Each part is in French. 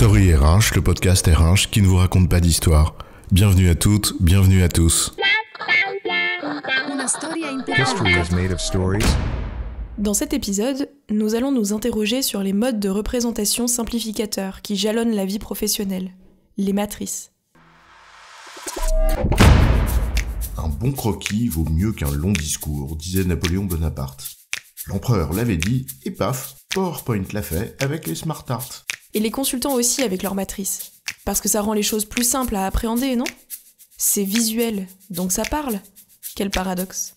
Story RH, le podcast RH qui ne vous raconte pas d'histoire. Bienvenue à toutes, bienvenue à tous. Dans cet épisode, nous allons nous interroger sur les modes de représentation simplificateurs qui jalonnent la vie professionnelle, les matrices. Un bon croquis vaut mieux qu'un long discours, disait Napoléon Bonaparte. L'empereur l'avait dit, et paf, PowerPoint l'a fait avec les smart arts. Et les consultants aussi avec leur matrice. Parce que ça rend les choses plus simples à appréhender, non C'est visuel, donc ça parle. Quel paradoxe.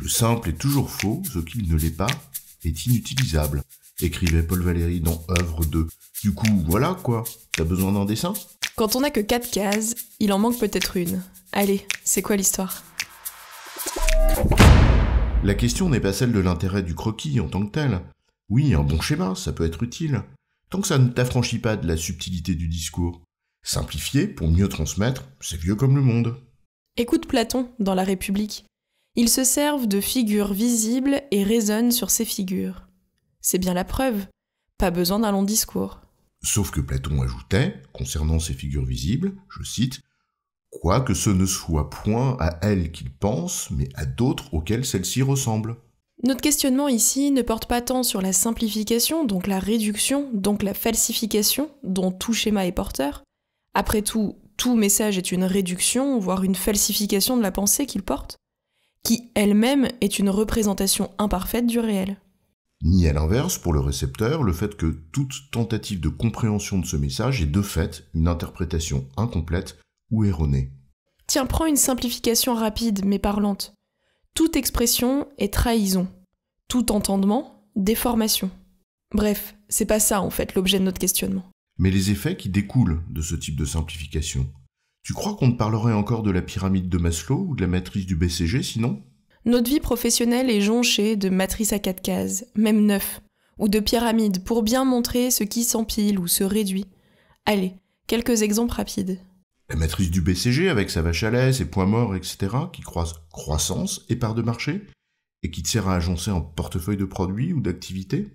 Le simple est toujours faux, ce qu'il ne l'est pas est inutilisable, écrivait Paul Valéry dans œuvre 2. Du coup, voilà quoi, t'as besoin d'un dessin Quand on n'a que 4 cases, il en manque peut-être une. Allez, c'est quoi l'histoire La question n'est pas celle de l'intérêt du croquis en tant que tel. Oui, un bon schéma, ça peut être utile, Tant que ça ne t'affranchit pas de la subtilité du discours, simplifier pour mieux transmettre, c'est vieux comme le monde. Écoute Platon dans La République. Ils se servent de figures visibles et raisonnent sur ces figures. C'est bien la preuve. Pas besoin d'un long discours. Sauf que Platon ajoutait, concernant ces figures visibles, je cite, Quoique ce ne soit point à elles qu'il pense, mais à d'autres auxquelles celles-ci ressemblent. Notre questionnement ici ne porte pas tant sur la simplification, donc la réduction, donc la falsification, dont tout schéma est porteur. Après tout, tout message est une réduction, voire une falsification de la pensée qu'il porte, qui elle-même est une représentation imparfaite du réel. Ni à l'inverse, pour le récepteur, le fait que toute tentative de compréhension de ce message est de fait une interprétation incomplète ou erronée. Tiens, prends une simplification rapide mais parlante. Toute expression est trahison, tout entendement, déformation. Bref, c'est pas ça en fait l'objet de notre questionnement. Mais les effets qui découlent de ce type de simplification. Tu crois qu'on parlerait encore de la pyramide de Maslow ou de la matrice du BCG sinon Notre vie professionnelle est jonchée de matrices à quatre cases, même neuf, ou de pyramides pour bien montrer ce qui s'empile ou se réduit. Allez, quelques exemples rapides. La matrice du BCG avec sa vache à lait, ses points morts, etc., qui croise croissance et part de marché, et qui te sert à agencer un portefeuille de produits ou d'activités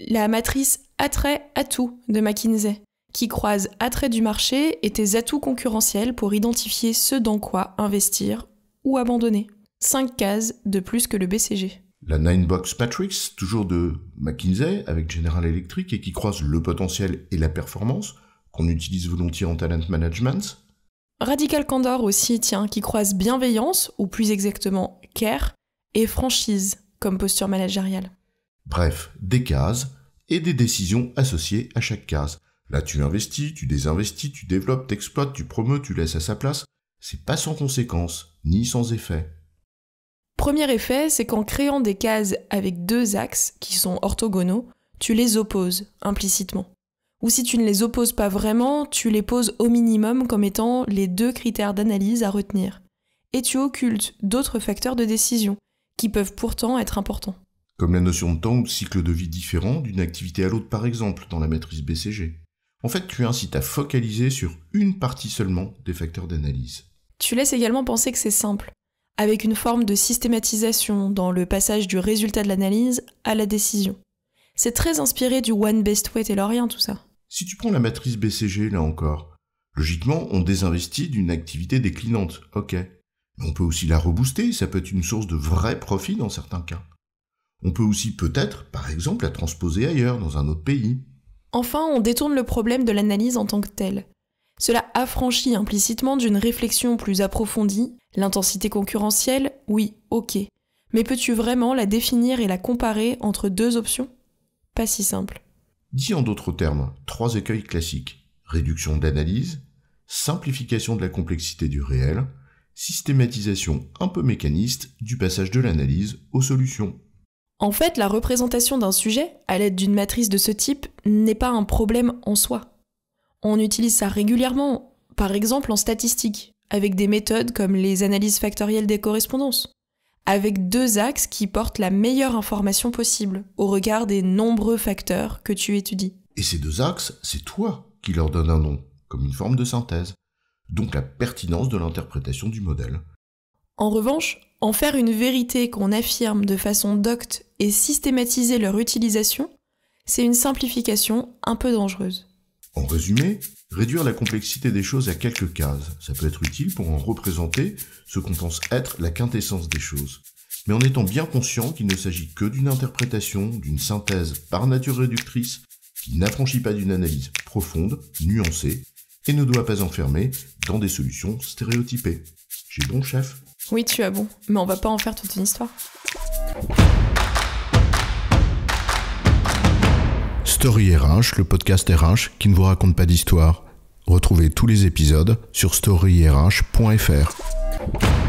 La matrice attrait-atout de McKinsey, qui croise attrait du marché et tes atouts concurrentiels pour identifier ce dans quoi investir ou abandonner. 5 cases de plus que le BCG. La Nine Box Matrix, toujours de McKinsey avec General Electric et qui croise le potentiel et la performance qu'on utilise volontiers en talent management, Radical Candor aussi, tiens, qui croise bienveillance, ou plus exactement care, et franchise comme posture managériale. Bref, des cases et des décisions associées à chaque case. Là, tu investis, tu désinvestis, tu développes, t'exploites, tu promeus, tu laisses à sa place. C'est pas sans conséquence, ni sans effet. Premier effet, c'est qu'en créant des cases avec deux axes qui sont orthogonaux, tu les opposes implicitement ou si tu ne les opposes pas vraiment, tu les poses au minimum comme étant les deux critères d'analyse à retenir. Et tu occultes d'autres facteurs de décision, qui peuvent pourtant être importants. Comme la notion de temps ou de cycle de vie différent d'une activité à l'autre par exemple, dans la matrice BCG. En fait, tu incites à focaliser sur une partie seulement des facteurs d'analyse. Tu laisses également penser que c'est simple, avec une forme de systématisation dans le passage du résultat de l'analyse à la décision. C'est très inspiré du One Best Way taylorien tout ça. Si tu prends la matrice BCG, là encore, logiquement, on désinvestit d'une activité déclinante, ok. Mais on peut aussi la rebooster, ça peut être une source de vrai profit dans certains cas. On peut aussi peut-être, par exemple, la transposer ailleurs, dans un autre pays. Enfin, on détourne le problème de l'analyse en tant que telle. Cela affranchit implicitement d'une réflexion plus approfondie l'intensité concurrentielle, oui, ok. Mais peux-tu vraiment la définir et la comparer entre deux options Pas si simple. Dit en d'autres termes, trois écueils classiques. Réduction d'analyse, simplification de la complexité du réel, systématisation un peu mécaniste du passage de l'analyse aux solutions. En fait, la représentation d'un sujet à l'aide d'une matrice de ce type n'est pas un problème en soi. On utilise ça régulièrement, par exemple en statistique, avec des méthodes comme les analyses factorielles des correspondances avec deux axes qui portent la meilleure information possible au regard des nombreux facteurs que tu étudies. Et ces deux axes, c'est toi qui leur donnes un nom, comme une forme de synthèse, donc la pertinence de l'interprétation du modèle. En revanche, en faire une vérité qu'on affirme de façon docte et systématiser leur utilisation, c'est une simplification un peu dangereuse. En résumé, Réduire la complexité des choses à quelques cases, ça peut être utile pour en représenter ce qu'on pense être la quintessence des choses, mais en étant bien conscient qu'il ne s'agit que d'une interprétation, d'une synthèse par nature réductrice, qui n'affranchit pas d'une analyse profonde, nuancée, et ne doit pas enfermer dans des solutions stéréotypées. J'ai bon, chef Oui, tu as bon, mais on va pas en faire toute une histoire. Story RH, le podcast RH qui ne vous raconte pas d'histoire. Retrouvez tous les épisodes sur storyrh.fr.